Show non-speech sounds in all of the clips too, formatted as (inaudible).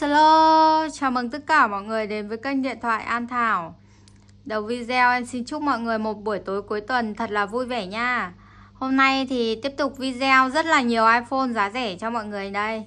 Hello, chào mừng tất cả mọi người đến với kênh điện thoại An Thảo Đầu video em xin chúc mọi người một buổi tối cuối tuần thật là vui vẻ nha Hôm nay thì tiếp tục video rất là nhiều iPhone giá rẻ cho mọi người đây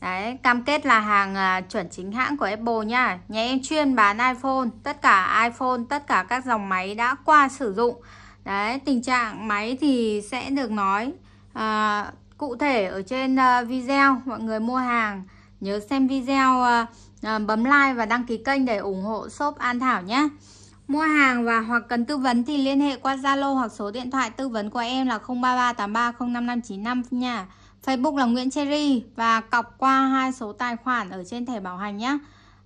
Đấy, cam kết là hàng à, chuẩn chính hãng của Apple nha Nhà em chuyên bán iPhone, tất cả iPhone, tất cả các dòng máy đã qua sử dụng Đấy, tình trạng máy thì sẽ được nói à, cụ thể ở trên à, video mọi người mua hàng Nhớ xem video ờ, ờ, bấm like và đăng ký kênh để ủng hộ shop An Thảo nhé. Mua hàng và hoặc cần tư vấn thì liên hệ qua Zalo hoặc số điện thoại tư vấn của em là 0338305595 nha. Facebook là Nguyễn Cherry và cọc qua hai số tài khoản ở trên thẻ bảo hành nhé.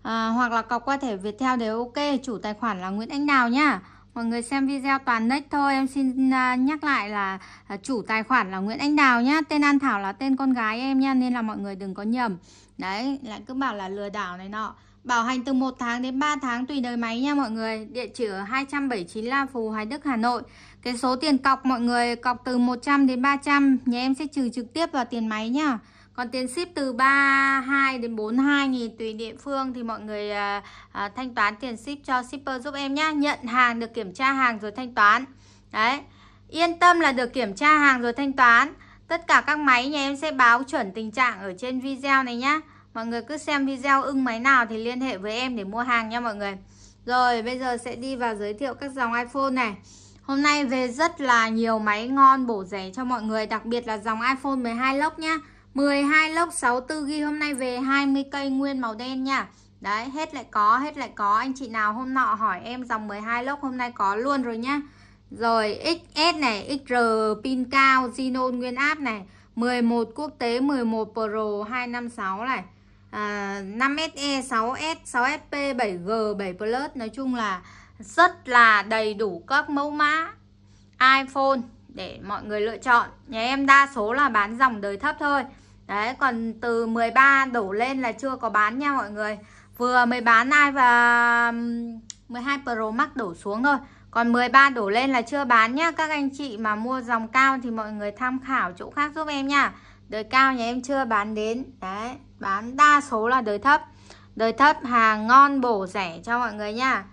À, hoặc là cọc qua thẻ Viettel đều ok, chủ tài khoản là Nguyễn Anh Đào nhá. Mọi người xem video toàn nick thôi Em xin à, nhắc lại là à, chủ tài khoản là Nguyễn Anh Đào nhá Tên An Thảo là tên con gái em nha Nên là mọi người đừng có nhầm Đấy, lại cứ bảo là lừa đảo này nọ Bảo hành từ 1 tháng đến 3 tháng tùy đời máy nha mọi người Địa chỉ ở 279 La Phù, Hoài Đức, Hà Nội Cái số tiền cọc mọi người cọc từ 100 đến 300 Nhà em sẽ trừ trực tiếp vào tiền máy nha còn tiền ship từ 32 đến 42 nghìn tùy địa phương thì mọi người à, à, thanh toán tiền ship cho shipper giúp em nhé nhận hàng được kiểm tra hàng rồi thanh toán đấy yên tâm là được kiểm tra hàng rồi thanh toán tất cả các máy nhà em sẽ báo chuẩn tình trạng ở trên video này nhé mọi người cứ xem video ưng máy nào thì liên hệ với em để mua hàng nha mọi người rồi bây giờ sẽ đi vào giới thiệu các dòng iPhone này Hôm nay về rất là nhiều máy ngon bổ rẻ cho mọi người Đặc biệt là dòng iPhone 12 lốc nhá 12 lốc 64 ghi hôm nay về 20 cây nguyên màu đen nha Đấy hết lại có hết lại có anh chị nào hôm nọ hỏi em dòng 12 lốc hôm nay có luôn rồi nhá Rồi XS này XR pin cao Xenon nguyên áp này 11 quốc tế 11 Pro 256 này à, 5SE 6S 6SP 7G 7 Plus nói chung là rất là đầy đủ các mẫu mã iPhone để mọi người lựa chọn. Nhà em đa số là bán dòng đời thấp thôi. Đấy còn từ 13 đổ lên là chưa có bán nha mọi người Vừa mới bán ai và 12 Pro Max đổ xuống rồi Còn 13 đổ lên là chưa bán nhá Các anh chị mà mua dòng cao thì mọi người tham khảo chỗ khác giúp em nha Đời cao nhà em chưa bán đến Đấy bán đa số là đời thấp Đời thấp hàng ngon bổ rẻ cho mọi người nha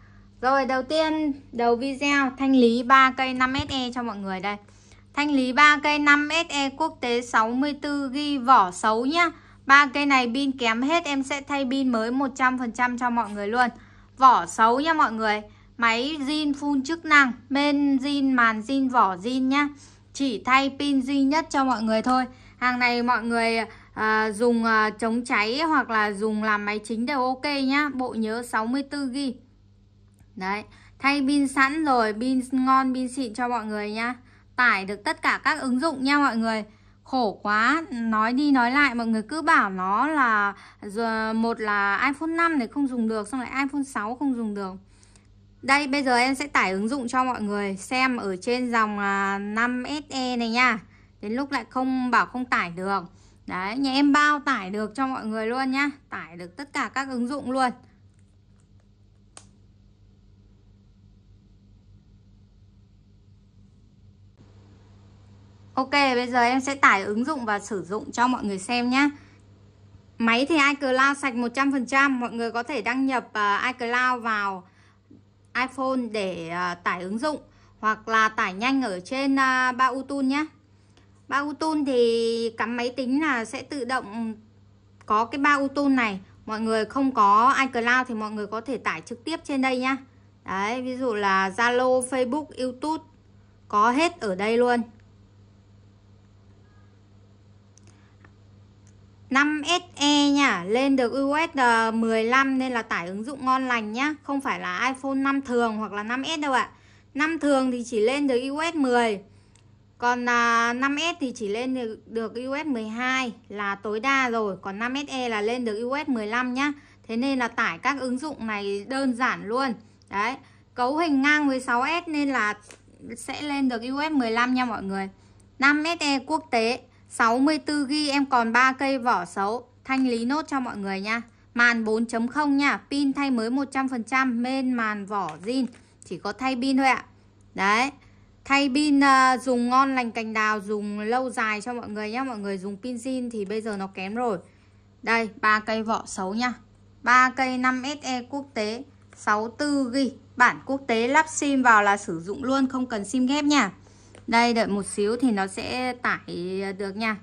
Rồi đầu tiên đầu video thanh lý 3 cây 5SE cho mọi người đây Thanh lý 3 cây 5SE quốc tế 64 ghi vỏ xấu nhá. ba cây này pin kém hết em sẽ thay pin mới 100% cho mọi người luôn. Vỏ xấu nha mọi người. Máy zin full chức năng, men zin màn zin vỏ zin nhá. Chỉ thay pin duy nhất cho mọi người thôi. Hàng này mọi người à, dùng à, chống cháy hoặc là dùng làm máy chính đều ok nhá. Bộ nhớ 64 ghi. Đấy, thay pin sẵn rồi, pin ngon, pin xịn cho mọi người nhá tải được tất cả các ứng dụng nha mọi người khổ quá nói đi nói lại mọi người cứ bảo nó là một là iPhone 5 này không dùng được xong lại iPhone 6 không dùng được đây bây giờ em sẽ tải ứng dụng cho mọi người xem ở trên dòng là 5 SE này nha đến lúc lại không bảo không tải được đấy nhà em bao tải được cho mọi người luôn nhá tải được tất cả các ứng dụng luôn Ok, bây giờ em sẽ tải ứng dụng và sử dụng cho mọi người xem nhé. Máy thì iCloud sạch 100%, mọi người có thể đăng nhập ờ, iCloud vào iPhone để ờ, tải ứng dụng hoặc là tải nhanh ở trên ờ, Bautun nhé. Bautun thì cắm máy tính là sẽ tự động có cái Bautun này. Mọi người không có iCloud thì mọi người có thể tải trực tiếp trên đây nhá. Đấy, ví dụ là Zalo, Facebook, YouTube có hết ở đây luôn. 5SE nha Lên được US 15 nên là tải ứng dụng ngon lành nhá Không phải là iPhone 5 thường hoặc là 5S đâu ạ 5 thường thì chỉ lên được US 10 Còn 5S à, thì chỉ lên được, được US 12 là tối đa rồi Còn 5SE là lên được US 15 nhá Thế nên là tải các ứng dụng này đơn giản luôn Đấy Cấu hình ngang với 6S nên là sẽ lên được US 15 nha mọi người 5SE quốc tế 64 g em còn 3 cây vỏ xấu, thanh lý nốt cho mọi người nha. Màn 4.0 nha, pin thay mới 100%, men màn vỏ zin, chỉ có thay pin thôi ạ. Đấy. Thay pin uh, dùng ngon lành cành đào dùng lâu dài cho mọi người nhé Mọi người dùng pin zin thì bây giờ nó kém rồi. Đây, ba cây vỏ xấu nha. 3 cây 5SE quốc tế 64 g bản quốc tế lắp sim vào là sử dụng luôn không cần sim ghép nha đây đợi một xíu thì nó sẽ tải được nha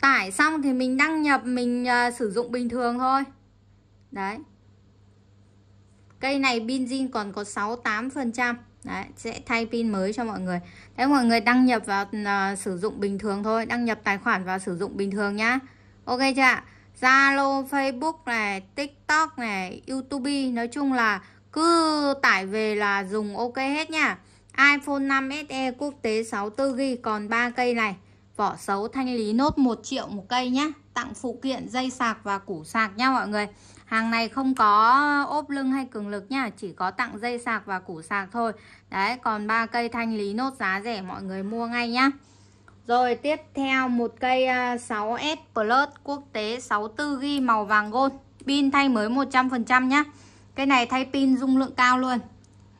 tải xong thì mình đăng nhập mình ờ, sử dụng bình thường thôi đấy cây này pin zin còn có 68 phần trăm Đấy, sẽ thay pin mới cho mọi người Thế mọi người đăng nhập vào uh, sử dụng bình thường thôi Đăng nhập tài khoản vào sử dụng bình thường nhá Ok chưa ạ Zalo, Facebook này, TikTok này, YouTube Nói chung là cứ tải về là dùng ok hết nha iPhone 5 SE quốc tế 64GB còn 3 cây này Vỏ xấu thanh lý nốt 1 triệu một cây nhé Tặng phụ kiện dây sạc và củ sạc nha mọi người Hàng này không có ốp lưng hay cường lực nha Chỉ có tặng dây sạc và củ sạc thôi Đấy còn 3 cây thanh lý nốt giá rẻ mọi người mua ngay nhá Rồi tiếp theo một cây 6S à, Plus quốc tế 64GB màu vàng gold Pin thay mới 100% nhá Cây này thay pin dung lượng cao luôn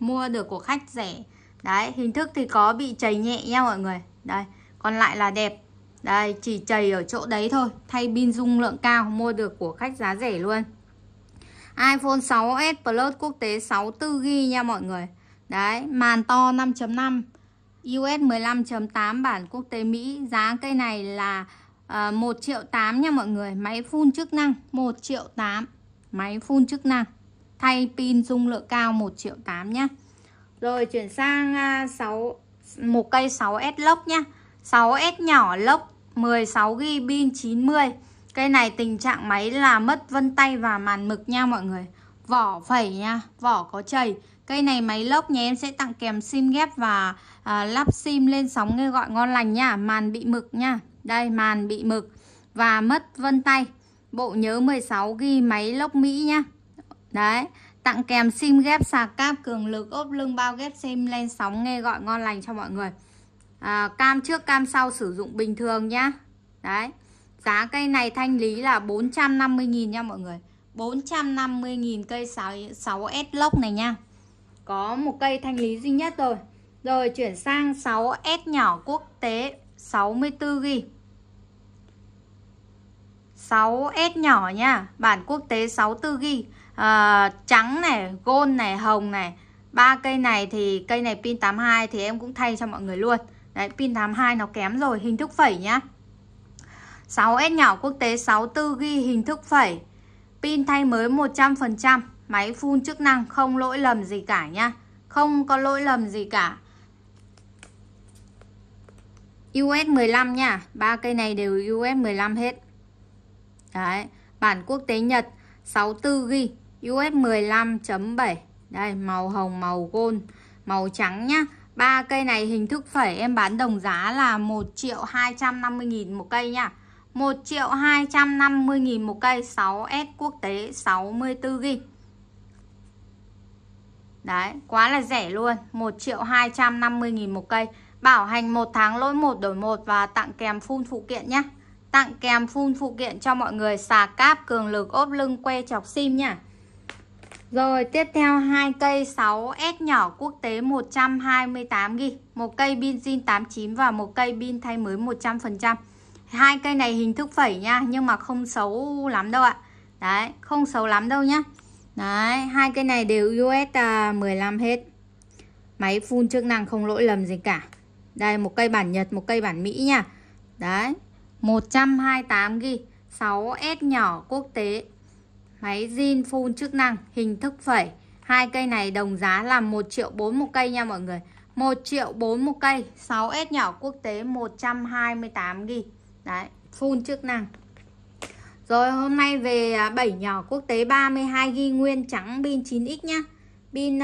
Mua được của khách rẻ Đấy, hình thức thì có bị chảy nhẹ nha mọi người. Đây, còn lại là đẹp. Đây, chỉ chảy ở chỗ đấy thôi. Thay pin dung lượng cao, mua được của khách giá rẻ luôn. iPhone 6s Plus quốc tế 64GB nha mọi người. Đấy, màn to 5.5, US 15.8 bản quốc tế Mỹ. Giá cây này là uh, ờ, 1 triệu 8 nha mọi người. Máy phun chức năng 1 triệu 8. Máy phun chức năng. Thay pin dung lượng cao 1 triệu 8 nhé. Rồi chuyển sang 6 à, một cây 6S lốc nhá. 6S nhỏ lốc 16 ghi pin 90. Cây này tình trạng máy là mất vân tay và màn mực nha mọi người. Vỏ phẩy nha, vỏ có chảy. Cây này máy lốc nhà em sẽ tặng kèm sim ghép và à, lắp sim lên sóng nghe gọi ngon lành nha, màn bị mực nha. Đây màn bị mực và mất vân tay. Bộ nhớ 16 ghi máy lốc Mỹ nhá. Đấy. Tặng kèm sim ghép sạc cáp cường lực ốp lưng bao ghép sim lên sóng nghe gọi ngon lành cho mọi người à, Cam trước cam sau sử dụng bình thường nhá Đấy Giá cây này thanh lý là 450.000 nha mọi người 450.000 cây 6, 6S lốc này nha Có một cây thanh lý duy nhất rồi Rồi chuyển sang 6S nhỏ quốc tế 64GB 6S nhỏ nha Bản quốc tế 64GB à, trắng này gôn này hồng này ba cây này thì cây này pin 82 thì em cũng thay cho mọi người luôn đấy pin 82 nó kém rồi hình thức phẩy nhá 6S nhỏ quốc tế 64 ghi hình thức phẩy pin thay mới 100% máy phun chức năng không lỗi lầm gì cả nhá không có lỗi lầm gì cả US 15 nha ba cây này đều US 15 hết đấy bản quốc tế Nhật 64 ghi UF 15.7 đây màu hồng màu gold màu trắng nhá ba cây này hình thức phẩy em bán đồng giá là 1 triệu 250 nghìn một cây nhá 1 triệu 250 nghìn một cây 6S quốc tế 64 g Đấy quá là rẻ luôn 1 triệu 250 nghìn một cây Bảo hành một tháng lỗi một đổi một và tặng kèm phun phụ kiện nhá Tặng kèm phun phụ kiện cho mọi người xà cáp cường lực ốp lưng que chọc sim nhá rồi tiếp theo hai cây 6S nhỏ quốc tế 128g, một cây pin zin 89 và một cây pin thay mới 100%. Hai cây này hình thức phẩy nha, nhưng mà không xấu lắm đâu ạ. Đấy, không xấu lắm đâu nhá. Đấy, hai cây này đều US 15 à, hết. Máy full chức năng không lỗi lầm gì cả. Đây một cây bản Nhật, một cây bản Mỹ nha. Đấy, 128g, 6S nhỏ quốc tế máy zin phun chức năng hình thức phẩy hai cây này đồng giá là 1 triệu 4 một cây nha mọi người 1 triệu 4 một cây 6S nhỏ quốc tế 128g đấy phun chức năng rồi hôm nay về 7 à, nhỏ quốc tế 32g nguyên trắng pin 9X nhá pin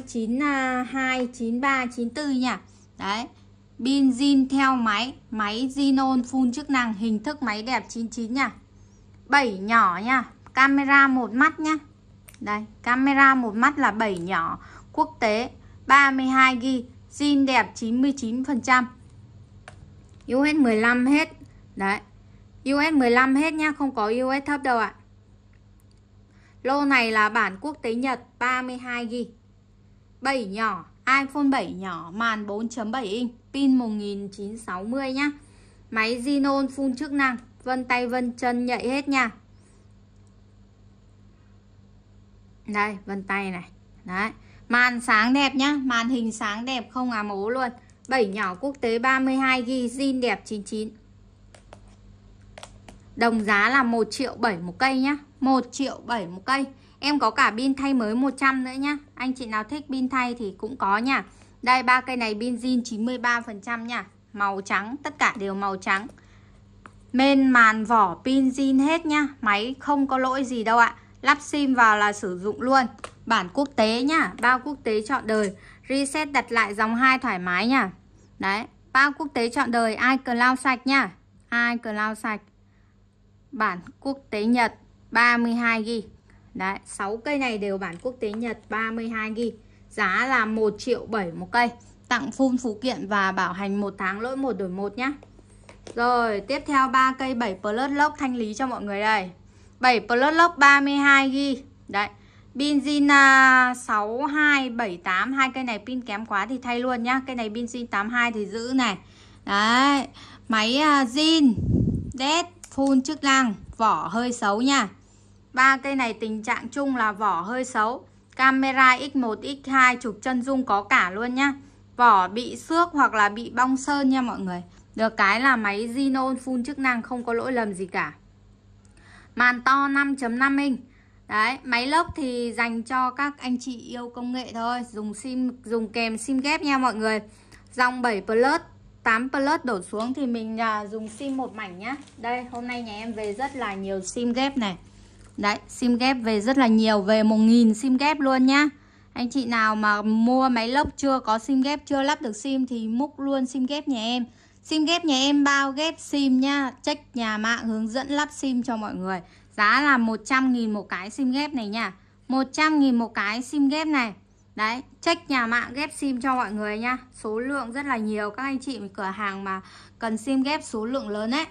uh, 92 93 94 nhỉ đấy pin zin theo máy máy zinon phun chức năng hình thức máy đẹp 99 nhỉ 7 nhỏ nha camera một mắt nhé đây camera một mắt là 7 nhỏ quốc tế 32 ghi, zin đẹp 99% US 15 hết đấy US 15 hết nhá không có US thấp đâu ạ à. lô này là bản quốc tế Nhật 32 ghi, 7 nhỏ iPhone 7 nhỏ màn 4.7 inch pin 1960 nhá máy Xenon full chức năng vân tay vân chân nhạy hết nha đây vân tay này đấy màn sáng đẹp nhá màn hình sáng đẹp không ám mố luôn bảy nhỏ quốc tế 32 ghi zin đẹp 99 đồng giá là 1 triệu 7 một cây nhá 1 triệu 7 một cây em có cả pin thay mới 100 nữa nhá anh chị nào thích pin thay thì cũng có nha đây ba cây này pin zin 93% nha màu trắng tất cả đều màu trắng men màn vỏ pin zin hết nhá máy không có lỗi gì đâu ạ lắp sim vào là sử dụng luôn bản quốc tế nhá bao quốc tế chọn đời reset đặt lại dòng hai thoải mái nhá đấy bao quốc tế chọn đời iCloud sạch nhá iCloud sạch bản quốc tế Nhật 32GB đấy 6 cây này đều bản quốc tế Nhật 32GB giá là 1 triệu 7 một cây tặng phun phụ kiện và bảo hành một tháng lỗi một đổi một nhá rồi tiếp theo ba cây 7 plus lốc thanh lý cho mọi người đây 7 Plus Lock 32 ghi Đấy Pin zin 6278 hai cây này pin kém quá thì thay luôn nhá Cây này pin Zin 82 thì giữ này Đấy Máy à, Zin Dead Full chức năng Vỏ hơi xấu nha ba cây này tình trạng chung là vỏ hơi xấu Camera X1, X2 chụp chân dung có cả luôn nhá Vỏ bị xước hoặc là bị bong sơn nha mọi người Được cái là máy Xenon full chức năng không có lỗi lầm gì cả màn to 5.5 inch đấy máy lốc thì dành cho các anh chị yêu công nghệ thôi dùng sim dùng kèm sim ghép nha mọi người dòng 7 plus 8 plus đổ xuống thì mình à, dùng sim một mảnh nhá đây hôm nay nhà em về rất là nhiều sim ghép này đấy sim ghép về rất là nhiều về 1.000 sim ghép luôn nhá anh chị nào mà mua máy lốc chưa có sim ghép chưa lắp được sim thì múc luôn sim ghép nhà em Sim ghép nhà em bao ghép sim nhá Check nhà mạng hướng dẫn lắp sim cho mọi người Giá là 100.000 một cái sim ghép này nha 100.000 một cái sim ghép này Đấy, check nhà mạng ghép sim cho mọi người nha Số lượng rất là nhiều Các anh chị cửa hàng mà cần sim ghép số lượng lớn ấy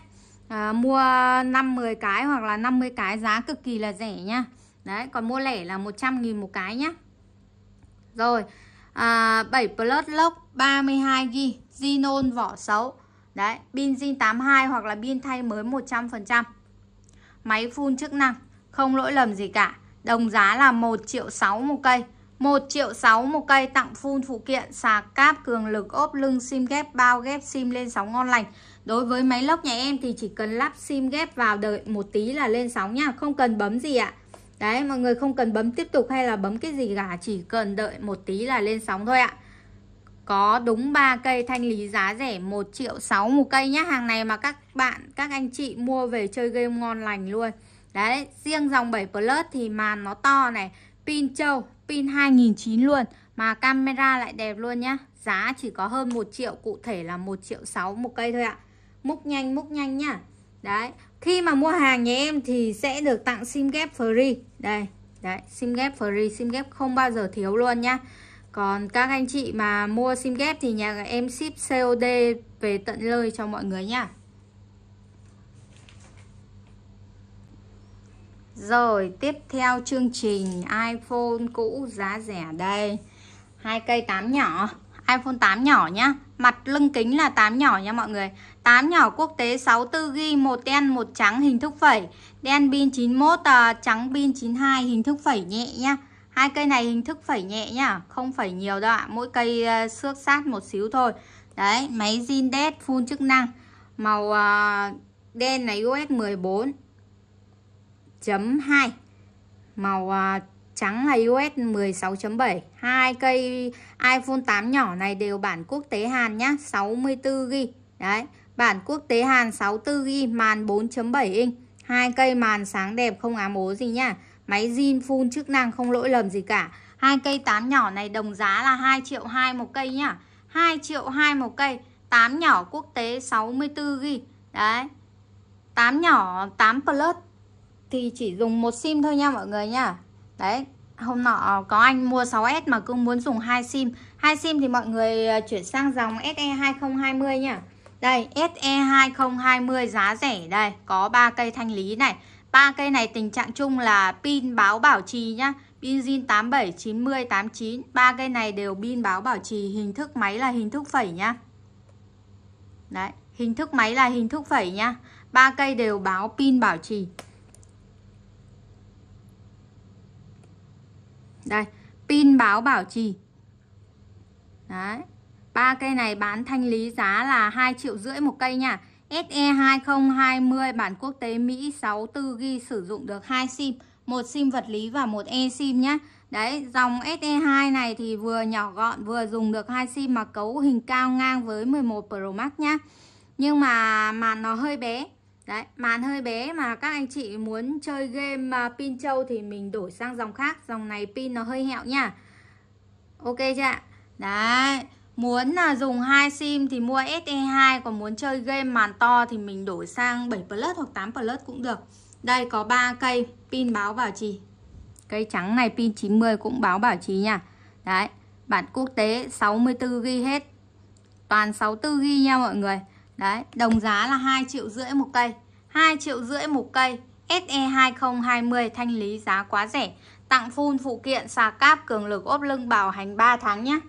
à, Mua 5-10 cái hoặc là 50 cái giá cực kỳ là rẻ nha Đấy, còn mua lẻ là 100.000 một cái nhá Rồi, à, 7 Plus Lock 32GB Xenon vỏ xấu Đấy, pin zin 82 hoặc là pin thay mới 100%. Máy phun chức năng, không lỗi lầm gì cả. Đồng giá là 1 triệu 6 một cây. 1 triệu 6 một cây tặng phun phụ kiện sạc cáp cường lực ốp lưng sim ghép bao ghép sim lên sóng ngon lành. Đối với máy lốc nhà em thì chỉ cần lắp sim ghép vào đợi một tí là lên sóng nha, không cần bấm gì ạ. Đấy, mọi người không cần bấm tiếp tục hay là bấm cái gì cả, chỉ cần đợi một tí là lên sóng thôi ạ có đúng 3 cây thanh lý giá rẻ 1 triệu 6 một cây nhá Hàng này mà các bạn, các anh chị mua về chơi game ngon lành luôn Đấy, riêng dòng 7 Plus thì màn nó to này Pin trâu, pin 2009 luôn Mà camera lại đẹp luôn nhá Giá chỉ có hơn 1 triệu, cụ thể là 1 triệu 6 một cây thôi ạ Múc nhanh, múc nhanh nhá Đấy, khi mà mua hàng nhà em thì sẽ được tặng sim ghép free Đây, đấy, sim ghép free, sim ghép không bao giờ thiếu luôn nhá còn các anh chị mà mua sim ghép thì nhà em ship COD về tận nơi cho mọi người nha Rồi tiếp theo chương trình iPhone cũ giá rẻ đây hai cây 8 nhỏ iPhone 8 nhỏ nhá Mặt lưng kính là 8 nhỏ nha mọi người 8 nhỏ quốc tế 64GB một đen một trắng hình thức phẩy Đen pin 91 à, Trắng pin 92 hình thức phẩy nhẹ nhá hai cây này hình thức phẩy nhẹ nhá không phẩy nhiều đâu ạ mỗi cây ờ, xước sát một xíu thôi đấy máy zin đét full chức năng màu ờ, đen này us 14 chấm 2 màu ờ, trắng này US 16.7 hai cây iPhone 8 nhỏ này đều bản quốc tế Hàn nhá 64GB đấy bản quốc tế Hàn 64GB màn 4.7 inch hai cây màn sáng đẹp không ám ố gì nhá Máy zin full chức năng không lỗi lầm gì cả. Hai cây tán nhỏ này đồng giá là 2 triệu 2 một cây nhá. 2 triệu 2 một cây. Tán nhỏ quốc tế 64 g. Đấy. Tám nhỏ 8 plus thì chỉ dùng một sim thôi nha mọi người nhá Đấy, hôm nọ có anh mua 6S mà cứ muốn dùng hai sim. hai sim thì mọi người à, chuyển sang dòng SE 2020 nhá Đây, SE 2020 giá rẻ đây, có ba cây thanh lý này ba cây này tình trạng chung là pin báo bảo trì nhá pin zin 87 90 89 ba cây này đều pin báo bảo trì hình thức máy là hình thức phẩy nhá đấy hình thức máy là hình thức phẩy nhá ba cây đều báo pin bảo trì đây pin báo bảo trì đấy ba cây này bán thanh lý giá là 2 triệu rưỡi một cây nha SE 2020 bản quốc tế Mỹ 64 ghi sử dụng được hai sim, một sim vật lý và một e sim nhé. Đấy, dòng SE2 này thì vừa nhỏ gọn vừa dùng được hai sim mà cấu hình cao ngang với 11 Pro Max nhé. Nhưng mà màn nó hơi bé. Đấy, màn hơi bé mà các anh chị muốn chơi game mà pin trâu thì mình đổi sang dòng khác, dòng này pin nó hơi hẹo nha. Ok chưa ạ? Đấy. Muốn là dùng hai sim thì mua SE2 Còn muốn chơi game màn to thì mình đổi sang 7 Plus hoặc 8 Plus cũng được Đây có 3 cây pin báo bảo trì Cây trắng này pin 90 cũng báo bảo trì nha Đấy Bản quốc tế 64GB hết Toàn 64GB nha mọi người Đấy Đồng giá là 2 triệu rưỡi một cây 2 triệu rưỡi một cây SE2020 thanh lý giá quá rẻ Tặng full phụ kiện xà cáp cường lực ốp lưng bảo hành 3 tháng nhé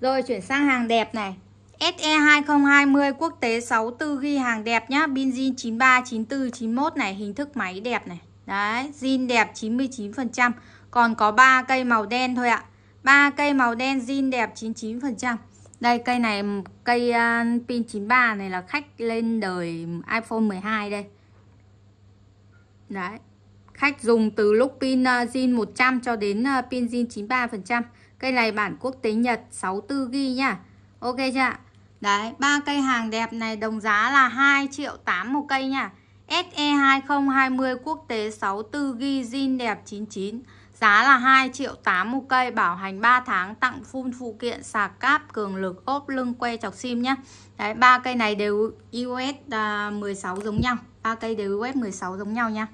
rồi chuyển sang hàng đẹp này. SE 2020 quốc tế 64 ghi hàng đẹp nhá. Pin zin 93, 94, 91 này, hình thức máy đẹp này. Đấy, zin đẹp 99%, còn có 3 cây màu đen thôi ạ. 3 cây màu đen zin đẹp 99%. Đây cây này cây uh, pin 93 này là khách lên đời iPhone 12 đây. Đấy. Khách dùng từ lúc pin uh, zin 100 cho đến uh, pin zin 93%. Cây này bản quốc tế Nhật 64 ghi nha. Ok chưa ạ? Đấy, ba cây hàng đẹp này đồng giá là 2 triệu 8 một cây nha. SE 2020 quốc tế 64 ghi zin đẹp 99. Giá là 2 triệu 8 một cây, bảo hành 3 tháng, tặng full phụ kiện sạc cáp, cường lực, ốp lưng, que chọc sim nhá. Đấy, ba cây này đều US 16 à, giống nhau. ba cây đều US 16 giống nhau nha.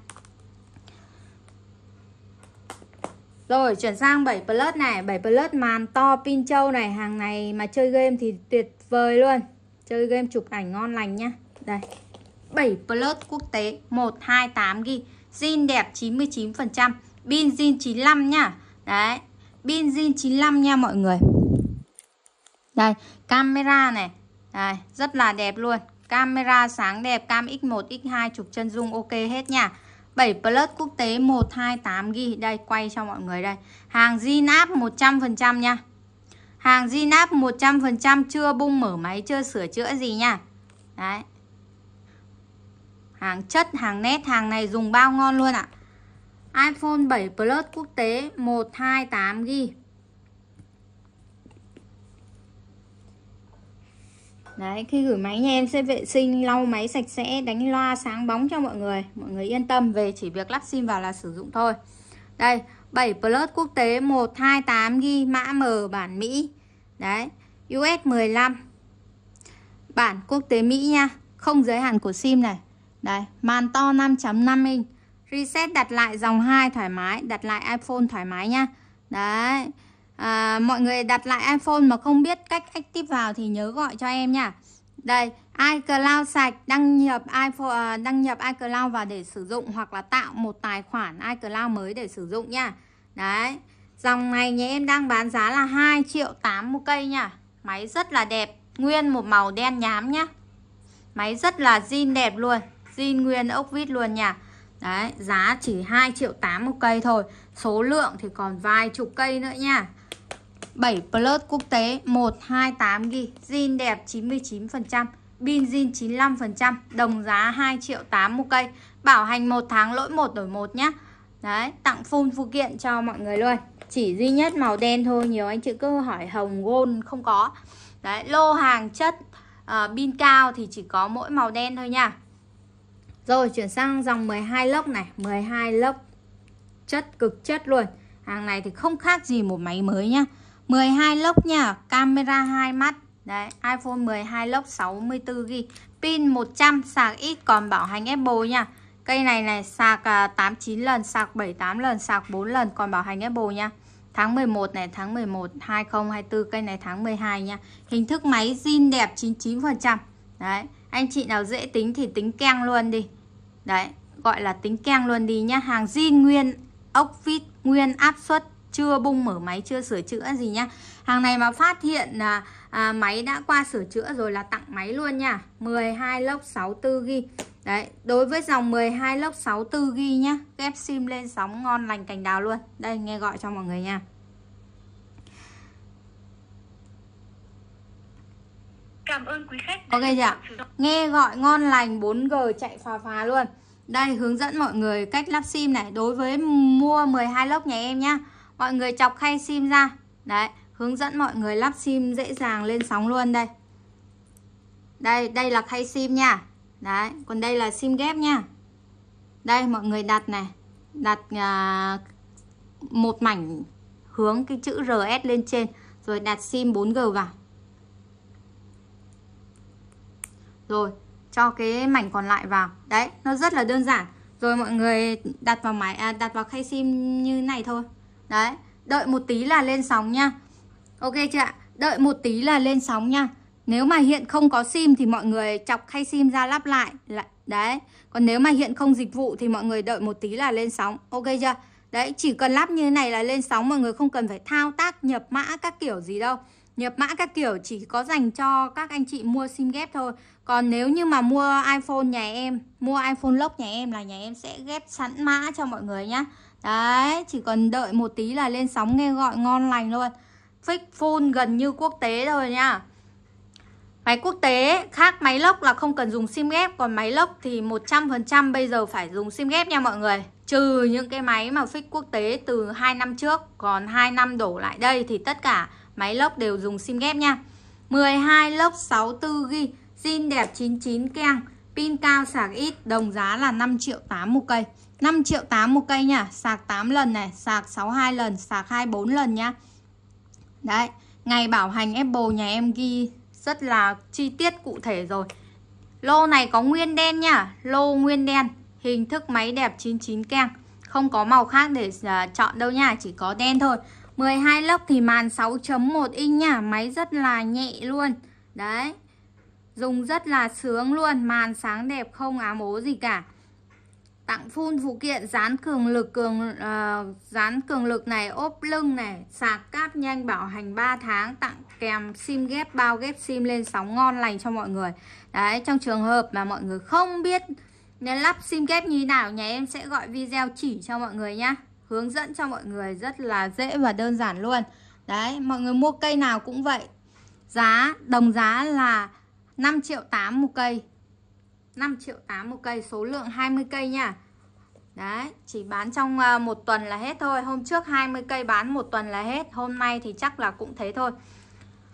Rồi chuyển sang 7 Plus này 7 Plus màn to pin trâu này Hàng này mà chơi game thì tuyệt vời luôn Chơi game chụp ảnh ngon lành nhá Đây 7 Plus quốc tế 128GB Zin đẹp 99% Pin zin 95 nhá Đấy Pin zin 95 nha mọi người Đây camera này Đây rất là đẹp luôn Camera sáng đẹp Cam X1, X2 chụp chân dung ok hết nha 7 Plus quốc tế 128 ghi Đây quay cho mọi người đây Hàng di Zinap 100% nha Hàng di Zinap 100% chưa bung mở máy chưa sửa chữa gì nha Đấy Hàng chất, hàng nét, hàng này dùng bao ngon luôn ạ à. iPhone 7 Plus quốc tế 128 ghi Đấy, khi gửi máy nha em sẽ vệ sinh, lau máy sạch sẽ, đánh loa sáng bóng cho mọi người. Mọi người yên tâm về chỉ việc lắp sim vào là sử dụng thôi. Đây, 7 Plus quốc tế 128 ghi mã M bản Mỹ. Đấy, US 15. Bản quốc tế Mỹ nha, không giới hạn của sim này. đây màn to 5.5 inch. Reset đặt lại dòng 2 thoải mái, đặt lại iPhone thoải mái nha. Đấy à, mọi người đặt lại iPhone mà không biết cách active vào thì nhớ gọi cho em nha đây iCloud sạch đăng nhập iPhone à, đăng nhập iCloud vào để sử dụng hoặc là tạo một tài khoản iCloud mới để sử dụng nha đấy dòng này nhà em đang bán giá là 2 triệu 8 một cây nha máy rất là đẹp nguyên một màu đen nhám nhá máy rất là zin đẹp luôn zin nguyên ốc vít luôn nha Đấy, giá chỉ 2 triệu 8 một cây thôi Số lượng thì còn vài chục cây nữa nha 7 Plus quốc tế 128GB zin đẹp 99% pin zin 95% đồng giá 2 triệu 8 một cây bảo hành 1 tháng lỗi 1 đổi 1 nhé đấy tặng full phụ kiện cho mọi người luôn chỉ duy nhất màu đen thôi nhiều anh chị cứ hỏi hồng gold không có đấy lô hàng chất ờ, pin uh, cao thì chỉ có mỗi màu đen thôi nha rồi chuyển sang dòng 12 lốc này 12 lốc chất cực chất luôn hàng này thì không khác gì một máy mới nhá 12 lốc nha camera hai mắt đấy iPhone 12 lốc 64 ghi pin 100 sạc ít còn bảo hành Apple nha cây này này sạc 89 à, lần sạc 78 lần sạc 4 lần còn bảo hành Apple nha tháng 11 này tháng 11 2024 cây này tháng 12 nha hình thức máy zin đẹp 99% đấy anh chị nào dễ tính thì tính keng luôn đi đấy gọi là tính keng luôn đi nhá hàng zin nguyên ốc vít nguyên áp suất chưa bung mở máy chưa sửa chữa gì nhá hàng này mà phát hiện là à, máy đã qua sửa chữa rồi là tặng máy luôn nha 12 lốc 64 ghi đấy đối với dòng 12 lốc 64 ghi nhá ghép sim lên sóng ngon lành cành đào luôn đây nghe gọi cho mọi người nha Cảm ơn quý khách. Ok chưa? Nghe gọi ngon lành 4G chạy phà phà luôn. Đây hướng dẫn mọi người cách lắp sim này đối với mua 12 lốc nhà em nhá mọi người chọc khay sim ra đấy hướng dẫn mọi người lắp sim dễ dàng lên sóng luôn đây đây đây là khay sim nha đấy còn đây là sim ghép nha đây mọi người đặt này đặt à, một mảnh hướng cái chữ RS lên trên rồi đặt sim 4G vào rồi cho cái mảnh còn lại vào đấy nó rất là đơn giản rồi mọi người đặt vào máy à, đặt vào khay sim như này thôi Đấy, đợi một tí là lên sóng nha Ok chưa ạ, đợi một tí là lên sóng nha Nếu mà hiện không có sim thì mọi người chọc khay sim ra lắp lại Đấy, còn nếu mà hiện không dịch vụ thì mọi người đợi một tí là lên sóng Ok chưa? Đấy, chỉ cần lắp như thế này là lên sóng mọi người không cần phải thao tác nhập mã các kiểu gì đâu Nhập mã các kiểu chỉ có dành cho các anh chị mua sim ghép thôi Còn nếu như mà mua iPhone nhà em, mua iPhone lock nhà em là nhà em sẽ ghép sẵn mã cho mọi người nhé Đấy, chỉ cần đợi một tí là lên sóng nghe gọi ngon lành luôn Fake full gần như quốc tế rồi nha Máy quốc tế khác máy lốc là không cần dùng sim ghép Còn máy lốc thì 100% bây giờ phải dùng sim ghép nha mọi người Trừ những cái máy mà fix quốc tế từ 2 năm trước Còn 2 năm đổ lại đây thì tất cả máy lốc đều dùng sim ghép nha 12 lốc 64GB zin đẹp 99 keng Pin cao sạc ít đồng giá là 5 triệu 8 một cây 5 triệu 8 một cây nha Sạc 8 lần này Sạc 62 lần Sạc 24 lần nha Đấy Ngày bảo hành Apple nhà em ghi Rất là chi tiết cụ thể rồi Lô này có nguyên đen nha Lô nguyên đen Hình thức máy đẹp 99 keng Không có màu khác để à, chọn đâu nha Chỉ có đen thôi 12 lớp thì màn 6.1 inch nha Máy rất là nhẹ luôn Đấy Dùng rất là sướng luôn Màn sáng đẹp không ám ố gì cả tặng phun phụ kiện dán cường lực cường uh, dán cường lực này ốp lưng này sạc cáp nhanh bảo hành 3 tháng tặng kèm sim ghép bao ghép sim lên sóng ngon lành cho mọi người đấy trong trường hợp mà mọi người không biết nên lắp sim ghép như thế nào nhà em sẽ gọi video chỉ cho mọi người nhá hướng dẫn cho mọi người rất là dễ và đơn giản luôn đấy mọi người mua cây nào cũng vậy giá đồng giá là 5 triệu 8 một cây 5 triệu 8 một cây số lượng 20 cây nha Đấy chỉ bán trong à, một tuần là hết thôi Hôm trước 20 cây bán một tuần là hết Hôm nay thì chắc là cũng thế thôi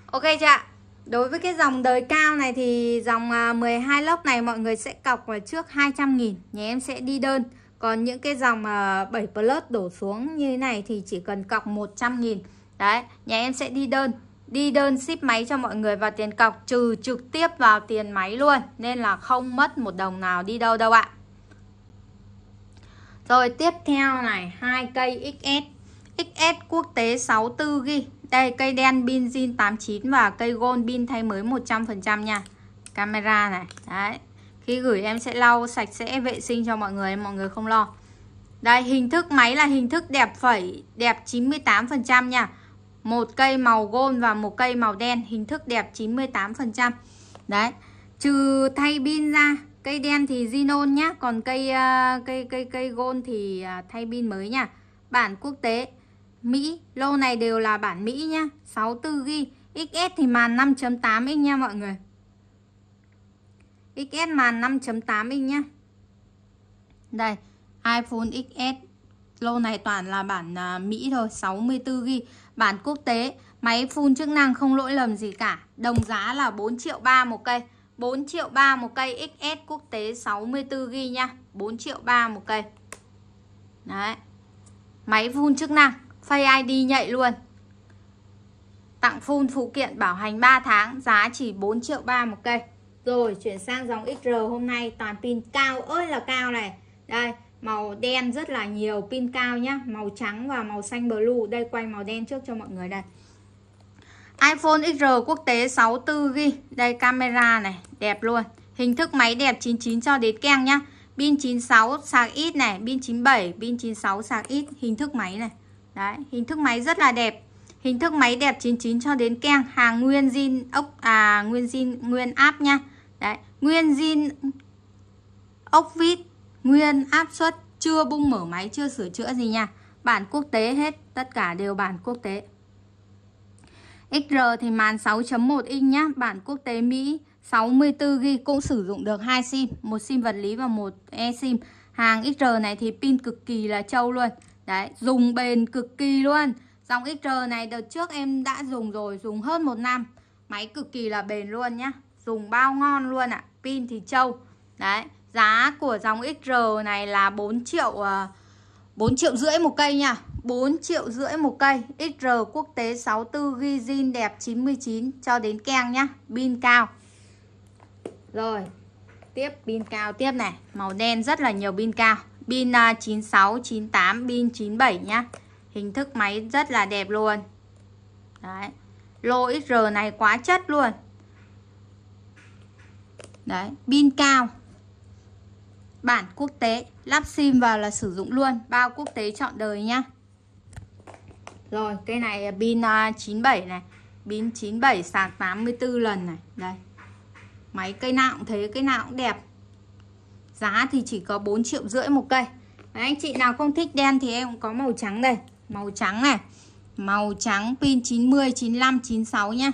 Ok chưa Đối với cái dòng đời cao này thì dòng 12 à, lốc này mọi người sẽ cọc vào trước 200 nghìn Nhà em sẽ đi đơn Còn những cái dòng 7 à, plus đổ xuống như thế này thì chỉ cần cọc 100 nghìn Đấy, nhà em sẽ đi đơn đi đơn ship máy cho mọi người và tiền cọc trừ trực tiếp vào tiền máy luôn nên là không mất một đồng nào đi đâu đâu ạ rồi tiếp theo này hai cây XS XS quốc tế 64 g đây cây đen pin zin 89 và cây gold pin thay mới 100% nha camera này đấy khi gửi em sẽ lau sạch sẽ vệ sinh cho mọi người mọi người không lo đây hình thức máy là hình thức đẹp phẩy đẹp 98% nha một cây màu gold và một cây màu đen hình thức đẹp 98% đấy trừ thay pin ra cây đen thì zinon nhá còn cây uh, cây cây cây gold thì uh, thay pin mới nha bản quốc tế Mỹ lô này đều là bản Mỹ nhá 64GB XS thì màn 5.8 inch nha mọi người XS màn 5.8 inch nhá đây iPhone XS lô này toàn là bản uh, Mỹ thôi 64GB bản quốc tế Máy phun chức năng không lỗi lầm gì cả Đồng giá là 4 triệu 3 một cây 4 triệu 3 một cây XS quốc tế 64GB nha 4 triệu 3 một cây Đấy Máy phun chức năng Face ID nhạy luôn Tặng phun phụ kiện bảo hành 3 tháng Giá chỉ 4 triệu 3 một cây Rồi chuyển sang dòng XR hôm nay Toàn pin cao ơi là cao này Đây màu đen rất là nhiều pin cao nhá màu trắng và màu xanh blue đây quay màu đen trước cho mọi người đây iPhone XR quốc tế 64GB đây camera này đẹp luôn hình thức máy đẹp 99 cho đến keng nhá pin 96 sạc ít này pin 97 pin 96 sạc ít hình thức máy này đấy hình thức máy rất là đẹp hình thức máy đẹp 99 cho đến keng hàng nguyên zin ốc à nguyên zin nguyên áp nhá đấy nguyên zin ốc vít Nguyên áp suất chưa bung mở máy, chưa sửa chữa gì nha. Bản quốc tế hết, tất cả đều bản quốc tế. XR thì màn 6.1 inch nhá, bản quốc tế Mỹ 64GB cũng sử dụng được hai sim, một sim vật lý và một e sim Hàng XR này thì pin cực kỳ là trâu luôn. Đấy, dùng bền cực kỳ luôn. Dòng XR này đợt trước em đã dùng rồi, dùng hơn một năm. Máy cực kỳ là bền luôn nhá. Dùng bao ngon luôn ạ. À. Pin thì trâu. Đấy, Giá của dòng XR này là 4 triệu 4 à, triệu rưỡi một cây nha 4 triệu rưỡi một cây XR quốc tế 64 ghi zin đẹp 99 cho đến keng nhá Pin cao Rồi Tiếp pin cao tiếp này Màu đen rất là nhiều pin cao Pin 96, à, 98, pin 97 nhá Hình thức máy rất là đẹp luôn Đấy Lô XR này quá chất luôn Đấy Pin cao bản quốc tế lắp sim vào là sử dụng luôn bao quốc tế chọn đời nhá rồi cây à, này pin 97 này pin 97 sạc 84 lần này đây máy cây nào cũng thế cây nào cũng đẹp giá thì chỉ có 4 triệu rưỡi một cây Đấy, anh chị nào không thích đen thì em cũng có màu trắng đây màu trắng này màu trắng pin 90 95 96 nhá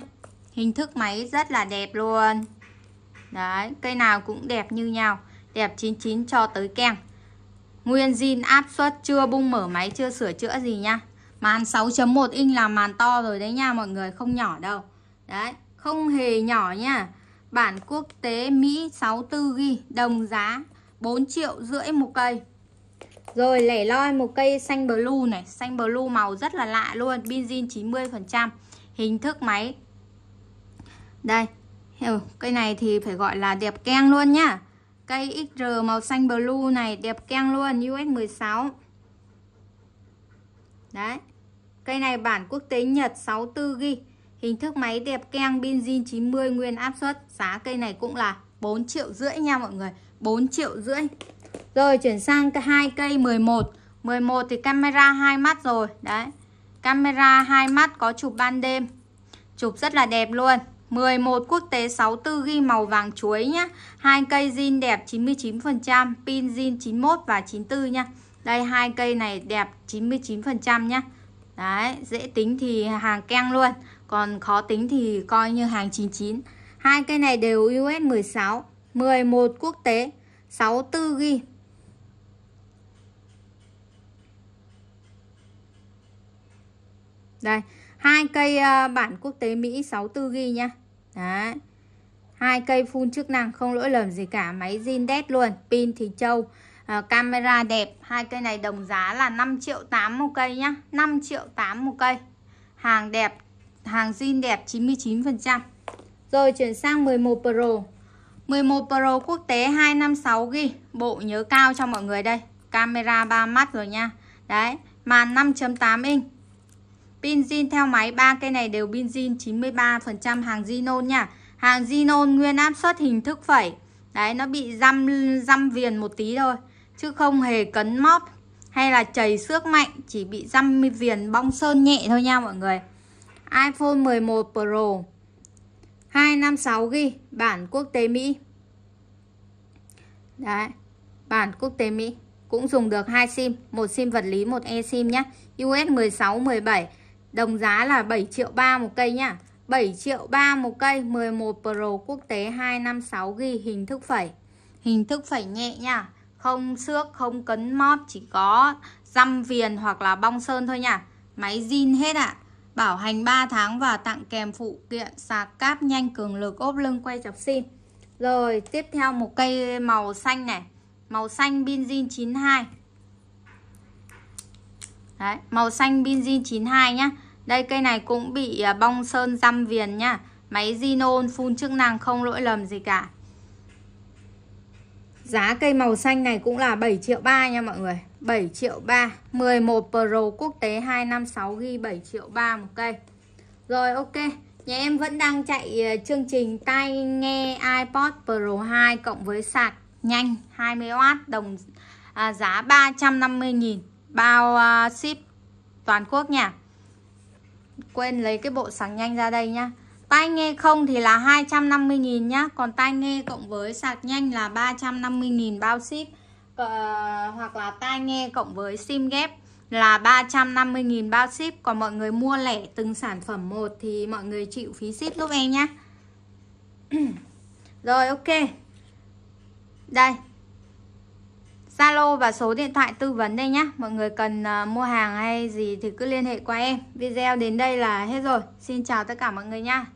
hình thức máy rất là đẹp luôn đấy cây nào cũng đẹp như nhau Đẹp 99 cho tới keng Nguyên zin áp suất chưa bung mở máy chưa sửa chữa gì nha Màn 6.1 inch là màn to rồi đấy nha mọi người Không nhỏ đâu Đấy không hề nhỏ nha Bản quốc tế Mỹ 64 ghi Đồng giá 4 triệu rưỡi một cây Rồi lẻ loi một cây xanh blue này Xanh blue màu rất là lạ luôn Benzin 90% Hình thức máy Đây ừ, Cây này thì phải gọi là đẹp keng luôn nhá Cây XR màu xanh blue này đẹp keng luôn US16 Đấy Cây này bản quốc tế Nhật 64GB Hình thức máy đẹp keng pin zin 90 nguyên áp suất Giá cây này cũng là 4 triệu rưỡi nha mọi người 4 triệu rưỡi Rồi chuyển sang hai cây 11 11 thì camera hai mắt rồi Đấy Camera hai mắt có chụp ban đêm Chụp rất là đẹp luôn 11 quốc tế 64 ghi màu vàng chuối nhá. Hai cây zin đẹp 99%, pin zin 91 và 94 nhá. Đây hai cây này đẹp 99% nhá. Đấy, dễ tính thì hàng keng luôn, còn khó tính thì coi như hàng 99. Hai cây này đều US 16, 11 quốc tế, 64 ghi. Đây, hai cây ờ, bản quốc tế Mỹ 64 ghi nhá. Đấy. Hai cây full chức năng không lỗi lầm gì cả, máy zin đét luôn, pin thì trâu, à, camera đẹp. Hai cây này đồng giá là 5 triệu 8 một cây nhá, 5 triệu 8 một cây. Hàng đẹp, hàng zin đẹp 99%. Rồi chuyển sang 11 Pro. 11 Pro quốc tế 256 g bộ nhớ cao cho mọi người đây. Camera 3 mắt rồi nha. Đấy, màn 5.8 inch Pin zin theo máy ba cây này đều pin zin 93% hàng Zinon nha. Hàng Zinon nguyên áp suất hình thức phẩy. Đấy nó bị răm răm viền một tí thôi chứ không hề cấn móp hay là chảy xước mạnh, chỉ bị răm viền bong sơn nhẹ thôi nha mọi người. iPhone 11 Pro 256GB bản quốc tế Mỹ. Đấy, bản quốc tế Mỹ cũng dùng được hai sim, một sim vật lý, một e sim nhé. US 16 17 Đồng giá là 7 triệu 3 một cây nhá 7 triệu 3 một cây 11 Pro quốc tế 256 ghi hình thức phẩy Hình thức phẩy nhẹ nha Không xước, không cấn móp Chỉ có răm viền hoặc là bong sơn thôi nha Máy zin hết ạ à. Bảo hành 3 tháng và tặng kèm phụ kiện sạc cáp nhanh cường lực ốp lưng quay chọc sim Rồi tiếp theo một cây màu xanh này Màu xanh Binzin 92 Đấy, màu xanh pin zin 92 nhá. Đây cây này cũng bị à, bong sơn răm viền nhá. Máy Zinon phun chức năng không lỗi lầm gì cả. Giá cây màu xanh này cũng là 7 triệu 3 nha mọi người 7 triệu 3 11 Pro quốc tế 256 ghi 7 triệu 3 một cây Rồi ok Nhà em vẫn đang chạy à, chương trình tai nghe iPod Pro 2 cộng với sạc nhanh 20W đồng à, giá 350.000 bao à, ship toàn quốc nha quên lấy cái bộ sạc nhanh ra đây nhá tai nghe không thì là 250.000 nhá còn tai nghe cộng với sạc nhanh là 350.000 bao ship uh, hoặc là tai nghe cộng với sim ghép là 350.000 bao ship còn mọi người mua lẻ từng sản phẩm một thì mọi người chịu phí ship lúc em nhá (clears throat) rồi ok đây Zalo và số điện thoại tư vấn đây nhé Mọi người cần à, mua hàng hay gì thì cứ liên hệ qua em Video đến đây là hết rồi Xin chào tất cả mọi người nha